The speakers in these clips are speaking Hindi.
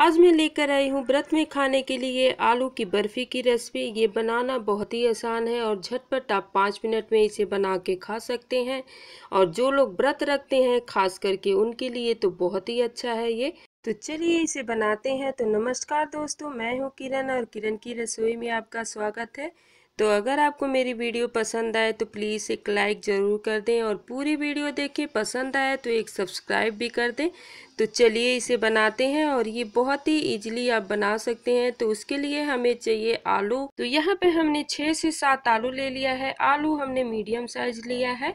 आज मैं लेकर आई हूँ व्रत में खाने के लिए आलू की बर्फ़ी की रेसिपी ये बनाना बहुत ही आसान है और झटपट आप पाँच मिनट में इसे बना के खा सकते हैं और जो लोग व्रत रखते हैं खास करके उनके लिए तो बहुत ही अच्छा है ये तो चलिए इसे बनाते हैं तो नमस्कार दोस्तों मैं हूँ किरण और किरण की रसोई में आपका स्वागत है तो अगर आपको मेरी वीडियो पसंद आए तो प्लीज़ एक लाइक ज़रूर कर दें और पूरी वीडियो देखें पसंद आए तो एक सब्सक्राइब भी कर दें तो चलिए इसे बनाते हैं और ये बहुत ही इजीली आप बना सकते हैं तो उसके लिए हमें चाहिए आलू तो यहाँ पे हमने छः से सात आलू ले लिया है आलू हमने मीडियम साइज लिया है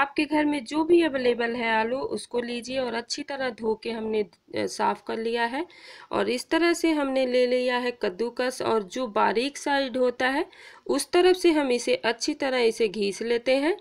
आपके घर में जो भी अवेलेबल है आलू उसको लीजिए और अच्छी तरह धो के हमने साफ़ कर लिया है और इस तरह से हमने ले लिया है कद्दूकस और जो बारीक साइड होता है उस तरफ से हम इसे अच्छी तरह इसे घीस लेते हैं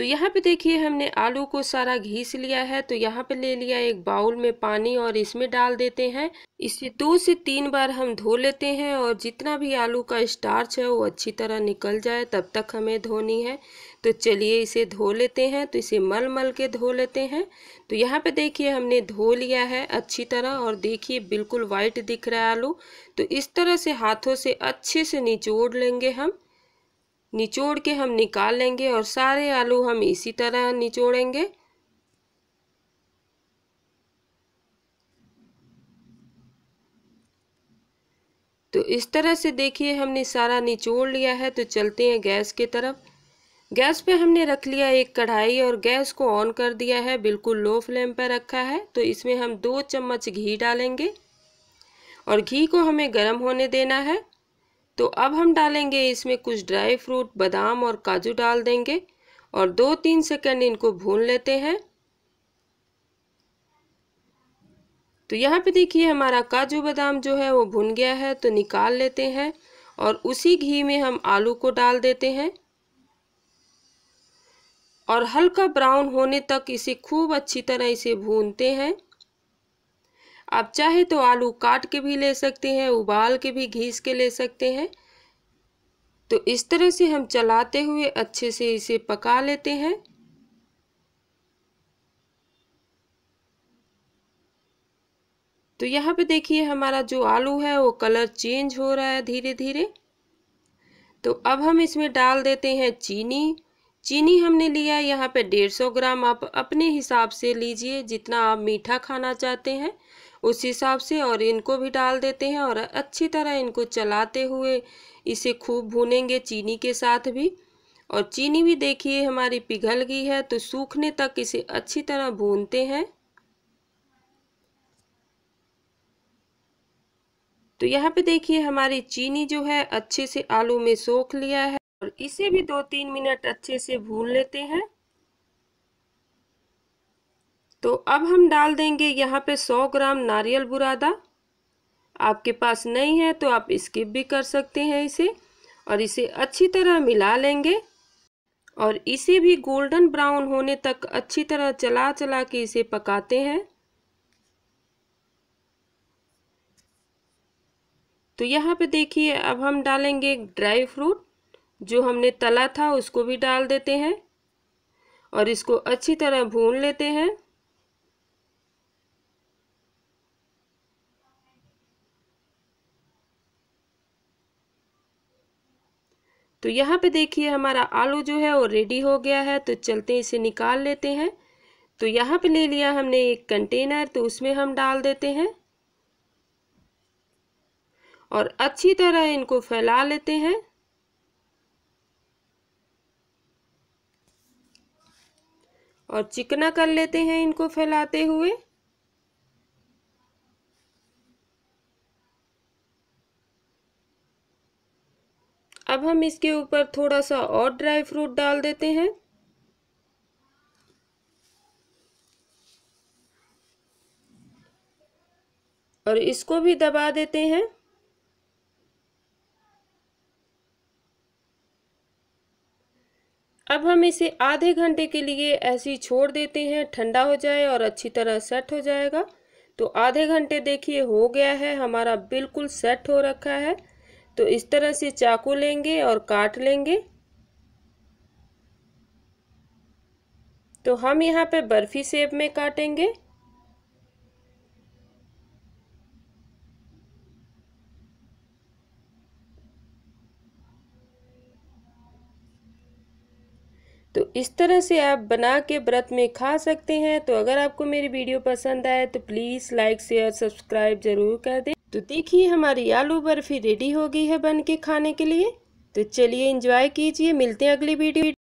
तो यहाँ पे देखिए हमने आलू को सारा घीस लिया है तो यहाँ पे ले लिया एक बाउल में पानी और इसमें डाल देते हैं इसे दो से तीन बार हम धो लेते हैं और जितना भी आलू का स्टार्च है वो अच्छी तरह निकल जाए तब तक हमें धोनी है तो चलिए इसे धो लेते हैं तो इसे मल मल के धो लेते हैं तो यहाँ पे देखिए हमने धो लिया है अच्छी तरह और देखिए बिल्कुल वाइट दिख रहा है आलू तो इस तरह से हाथों से अच्छे से निचोड़ लेंगे हम निचोड़ के हम निकाल लेंगे और सारे आलू हम इसी तरह निचोड़ेंगे तो इस तरह से देखिए हमने सारा निचोड़ लिया है तो चलते हैं गैस की तरफ गैस पे हमने रख लिया एक कढ़ाई और गैस को ऑन कर दिया है बिल्कुल लो फ्लेम पर रखा है तो इसमें हम दो चम्मच घी डालेंगे और घी को हमें गर्म होने देना है तो अब हम डालेंगे इसमें कुछ ड्राई फ्रूट बादाम और काजू डाल देंगे और दो तीन सेकेंड इनको भून लेते हैं तो यहाँ पे देखिए हमारा काजू बादाम जो है वो भुन गया है तो निकाल लेते हैं और उसी घी में हम आलू को डाल देते हैं और हल्का ब्राउन होने तक इसे खूब अच्छी तरह इसे भूनते हैं आप चाहे तो आलू काट के भी ले सकते हैं उबाल के भी घीस के ले सकते हैं तो इस तरह से हम चलाते हुए अच्छे से इसे पका लेते हैं तो यहाँ पे देखिए हमारा जो आलू है वो कलर चेंज हो रहा है धीरे धीरे तो अब हम इसमें डाल देते हैं चीनी चीनी हमने लिया यहाँ पे डेढ़ सौ ग्राम आप अपने हिसाब से लीजिए जितना आप मीठा खाना चाहते हैं उस हिसाब से और इनको भी डाल देते हैं और अच्छी तरह इनको चलाते हुए इसे खूब भूनेंगे चीनी के साथ भी और चीनी भी देखिए हमारी पिघल गई है तो सूखने तक इसे अच्छी तरह भूनते हैं तो यहाँ पे देखिए हमारी चीनी जो है अच्छे से आलू में सोख लिया है और इसे भी दो तीन मिनट अच्छे से भून लेते हैं तो अब हम डाल देंगे यहाँ पे 100 ग्राम नारियल बुरादा आपके पास नहीं है तो आप स्किप भी कर सकते हैं इसे और इसे अच्छी तरह मिला लेंगे और इसे भी गोल्डन ब्राउन होने तक अच्छी तरह चला चला के इसे पकाते हैं तो यहाँ पे देखिए अब हम डालेंगे ड्राई फ्रूट जो हमने तला था उसको भी डाल देते हैं और इसको अच्छी तरह भून लेते हैं तो यहाँ पे देखिए हमारा आलू जो है वो रेडी हो गया है तो चलते इसे निकाल लेते हैं तो यहाँ पे ले लिया हमने एक कंटेनर तो उसमें हम डाल देते हैं और अच्छी तरह इनको फैला लेते हैं और चिकना कर लेते हैं इनको फैलाते हुए अब हम इसके ऊपर थोड़ा सा और ड्राई फ्रूट डाल देते हैं और इसको भी दबा देते हैं अब हम इसे आधे घंटे के लिए ऐसे ही छोड़ देते हैं ठंडा हो जाए और अच्छी तरह सेट हो जाएगा तो आधे घंटे देखिए हो गया है हमारा बिल्कुल सेट हो रखा है तो इस तरह से चाकू लेंगे और काट लेंगे तो हम यहाँ पे बर्फ़ी सेप में काटेंगे तो इस तरह से आप बना के व्रत में खा सकते हैं तो अगर आपको मेरी वीडियो पसंद आए तो प्लीज़ लाइक शेयर सब्सक्राइब ज़रूर कर दें तो देखिए हमारी आलू बर्फ़ी रेडी हो गई है बन के खाने के लिए तो चलिए इंजॉय कीजिए मिलते हैं अगली वीडियो